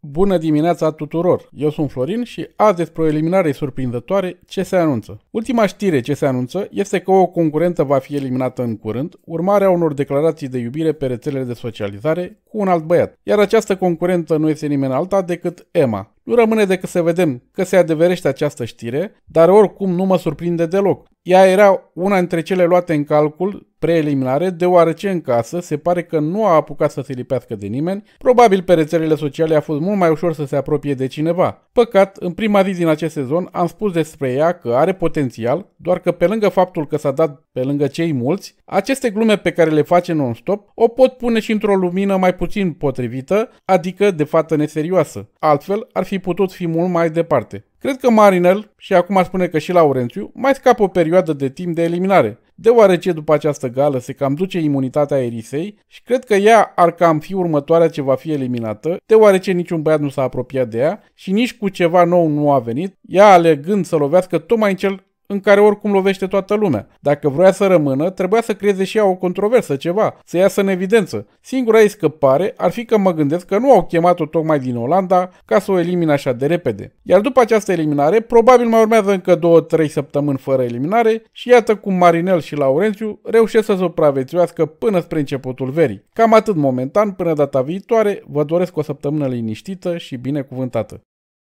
Bună dimineața tuturor! Eu sunt Florin și azi despre o eliminare surprinzătoare ce se anunță. Ultima știre ce se anunță este că o concurentă va fi eliminată în curând, urmarea unor declarații de iubire pe rețelele de socializare cu un alt băiat, iar această concurentă nu este nimeni alta decât Emma. Nu rămâne decât să vedem că se adeverește această știre, dar oricum nu mă surprinde deloc, ea era una dintre cele luate în calcul preliminare, deoarece în casă se pare că nu a apucat să se lipească de nimeni, probabil pe rețelele sociale a fost mult mai ușor să se apropie de cineva. Păcat, în prima zi din acest sezon am spus despre ea că are potențial, doar că pe lângă faptul că s-a dat pe lângă cei mulți, aceste glume pe care le face non-stop o pot pune și într-o lumină mai puțin potrivită, adică de fată neserioasă. Altfel, ar fi putut fi mult mai departe. Cred că Marinel, și acum spune că și Laurențiu, mai scapă o perioadă de timp de eliminare, deoarece după această gală se cam duce imunitatea Erisei și cred că ea ar cam fi următoarea ce va fi eliminată, deoarece niciun băiat nu s-a apropiat de ea și nici cu ceva nou nu a venit, ea alegând să lovească tocmai în cel în care oricum lovește toată lumea. Dacă vrea să rămână, trebuia să creeze și ea o controversă, ceva, să iasă în evidență. Singura ei scăpare ar fi că mă gândesc că nu au chemat-o tocmai din Olanda ca să o elimine așa de repede. Iar după această eliminare, probabil mai urmează încă 2-3 săptămâni fără eliminare și iată cum Marinel și Laurențiu reușesc să supraviețuiască până spre începutul verii. Cam atât momentan, până data viitoare, vă doresc o săptămână liniștită și binecuvântată.